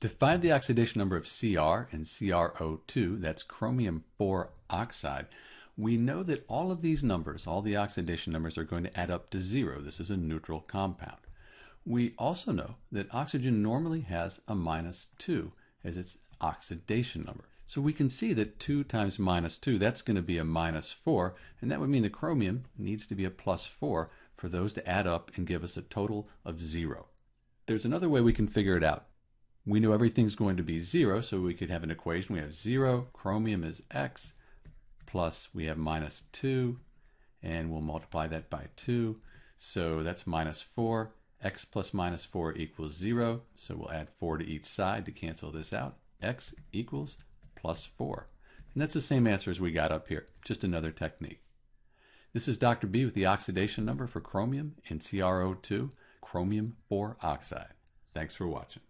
To find the oxidation number of Cr and CrO2, that's chromium 4 oxide, we know that all of these numbers, all the oxidation numbers, are going to add up to zero. This is a neutral compound. We also know that oxygen normally has a minus 2 as its oxidation number. So we can see that 2 times minus 2, that's going to be a minus 4, and that would mean the chromium needs to be a plus 4 for those to add up and give us a total of 0. There's another way we can figure it out. We know everything's going to be 0, so we could have an equation. We have 0, chromium is x, plus we have minus 2, and we'll multiply that by 2. So that's minus 4. x plus minus 4 equals 0, so we'll add 4 to each side to cancel this out. x equals plus 4. And that's the same answer as we got up here, just another technique. This is Dr. B with the oxidation number for chromium and CrO2, chromium 4 oxide. Thanks for watching.